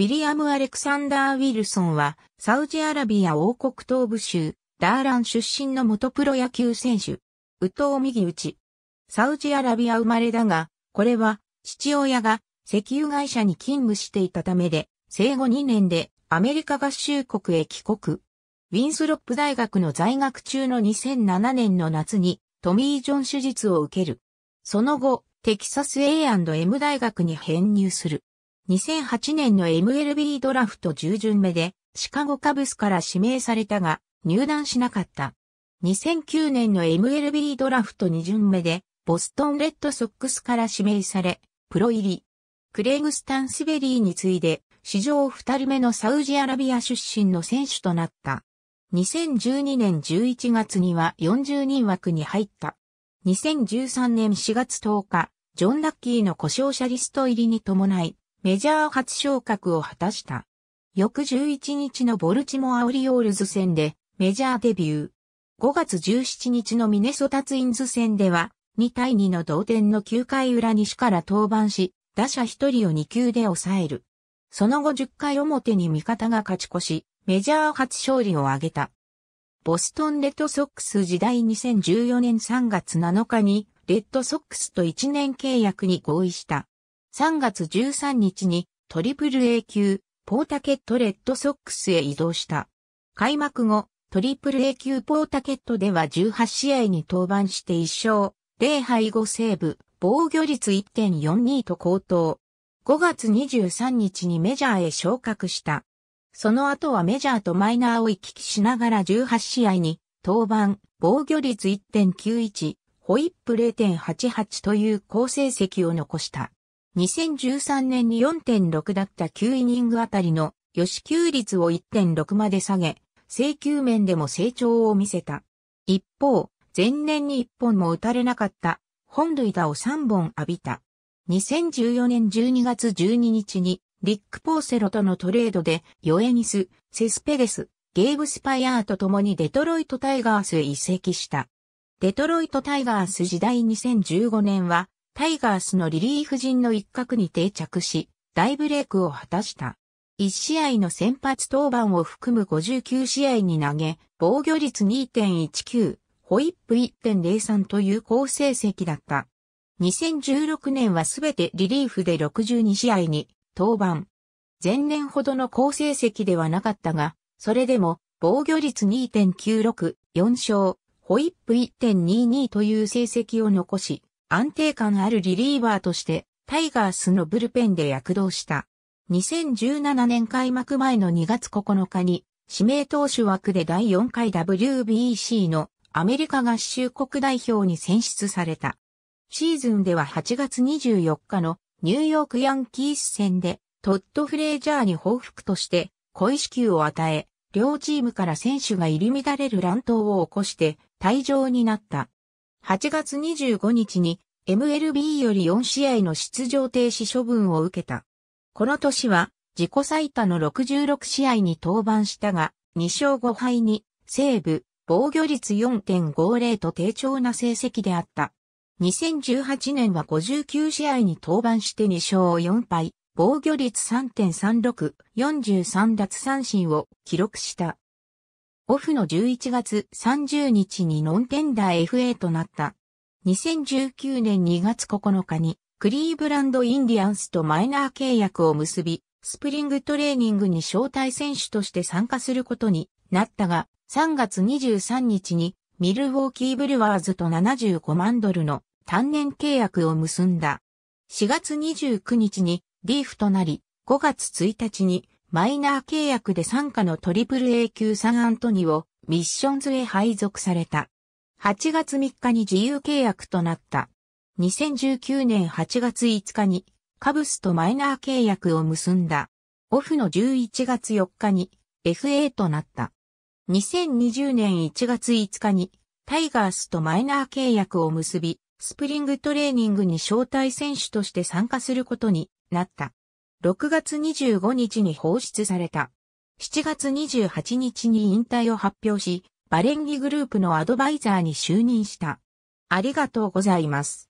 ウィリアム・アレクサンダー・ウィルソンは、サウジアラビア王国東部州、ダーラン出身の元プロ野球選手。ウ・ミ右打ち。サウジアラビア生まれだが、これは、父親が石油会社に勤務していたためで、生後2年でアメリカ合衆国へ帰国。ウィンスロップ大学の在学中の2007年の夏にトミー・ジョン手術を受ける。その後、テキサス A&M 大学に編入する。2008年の MLB ドラフト10巡目でシカゴカブスから指名されたが入団しなかった。2009年の MLB ドラフト2巡目でボストンレッドソックスから指名され、プロ入り。クレイグ・スタンスベリーに次いで史上2人目のサウジアラビア出身の選手となった。2012年11月には40人枠に入った。2013年4月10日、ジョン・ラッキーの故障者リスト入りに伴い、メジャー初昇格を果たした。翌11日のボルチモア・オリオールズ戦でメジャーデビュー。5月17日のミネソタツインズ戦では2対2の同点の9回裏西から登板し、打者1人を2球で抑える。その後10回表に味方が勝ち越し、メジャー初勝利を挙げた。ボストンレッドソックス時代2014年3月7日にレッドソックスと1年契約に合意した。3月13日にトリプル A 級ポータケットレッドソックスへ移動した。開幕後、トリプル A 級ポータケットでは18試合に登板して1勝、0敗5セーブ、防御率1.42と高騰。5月23日にメジャーへ昇格した。その後はメジャーとマイナーを行き来しながら18試合に登板、防御率1.91、ホイップ0.88という好成績を残した。2013年に4.6だった9イニングあたりの予支給率を1.6まで下げ、制球面でも成長を見せた。一方、前年に1本も打たれなかった本塁打を3本浴びた。2014年12月12日にリック・ポーセロとのトレードでヨエニス、セスペデス、ゲーブ・スパイアーと共にデトロイト・タイガースへ移籍した。デトロイト・タイガース時代2015年はタイガースのリリーフ陣の一角に定着し、大ブレイクを果たした。1試合の先発登板を含む59試合に投げ、防御率2.19、ホイップ1.03という好成績だった。2016年はすべてリリーフで62試合に登板。前年ほどの好成績ではなかったが、それでも防御率2.96、4勝、ホイップ1.22という成績を残し、安定感あるリリーバーとして、タイガースのブルペンで躍動した。2017年開幕前の2月9日に、指名投手枠で第4回 WBC のアメリカ合衆国代表に選出された。シーズンでは8月24日のニューヨークヤンキース戦でトッド・フレージャーに報復として小石球を与え、両チームから選手が入り乱れる乱闘を起こして退場になった。8月25日に MLB より4試合の出場停止処分を受けた。この年は自己最多の66試合に登板したが、2勝5敗に、西部、防御率4.50と低調な成績であった。2018年は59試合に登板して2勝4敗、防御率3.36、43奪三振を記録した。オフの11月30日にノンテンダー FA となった。2019年2月9日にクリーブランドインディアンスとマイナー契約を結び、スプリングトレーニングに招待選手として参加することになったが、3月23日にミルウォーキーブルワーズと75万ドルの単年契約を結んだ。4月29日にリーフとなり、5月1日にマイナー契約で参加の AAA 級サンアントニオ、ミッションズへ配属された。8月3日に自由契約となった。2019年8月5日にカブスとマイナー契約を結んだ。オフの11月4日に FA となった。2020年1月5日にタイガースとマイナー契約を結び、スプリングトレーニングに招待選手として参加することになった。6月25日に放出された。7月28日に引退を発表し、バレンギグループのアドバイザーに就任した。ありがとうございます。